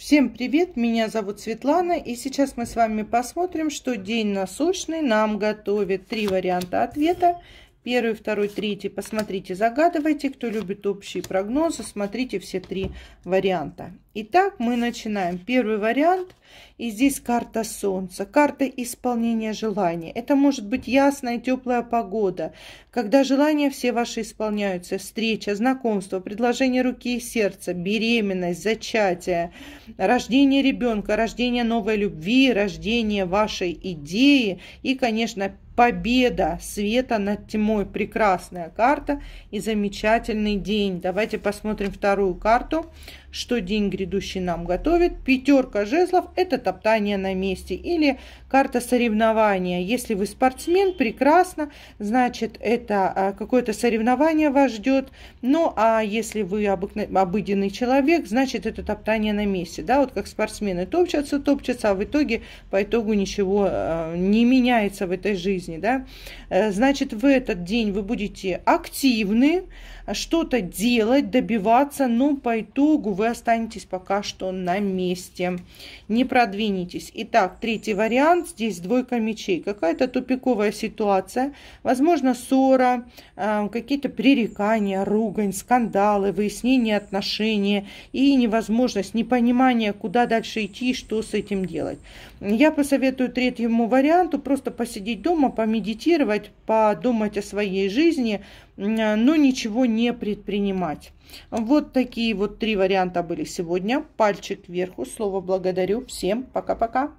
Всем привет, меня зовут Светлана и сейчас мы с вами посмотрим, что день насущный нам готовит. Три варианта ответа. Первый, второй, третий. Посмотрите, загадывайте. Кто любит общие прогнозы, смотрите все три варианта. Итак, мы начинаем. Первый вариант. И здесь карта Солнца, карта исполнения желаний. Это может быть ясная теплая погода, когда желания все ваши исполняются. Встреча, знакомство, предложение руки и сердца, беременность, зачатие, рождение ребенка, рождение новой любви, рождение вашей идеи и, конечно, победа света над тьмой. Прекрасная карта и замечательный день. Давайте посмотрим вторую карту. Что день грядущий нам готовит. Пятерка жезлов – это топтание на месте. Или карта соревнования. Если вы спортсмен, прекрасно. Значит, это а, какое-то соревнование вас ждет. Ну, а если вы обыденный человек, значит, это топтание на месте. Да, вот как спортсмены топчатся, топчатся, а в итоге по итогу ничего а, не меняется в этой жизни жизни, да, э, значит, в этот день вы будете активны, что-то делать, добиваться, но по итогу вы останетесь пока что на месте, не продвинетесь. Итак, третий вариант, здесь двойка мечей, какая-то тупиковая ситуация, возможно, ссора, э, какие-то пререкания, ругань, скандалы, выяснение отношений и невозможность, непонимание, куда дальше идти что с этим делать. Я посоветую третьему варианту просто посидеть дома, помедитировать, подумать о своей жизни, но ничего не предпринимать. Вот такие вот три варианта были сегодня. Пальчик вверху. Слово благодарю. Всем пока-пока.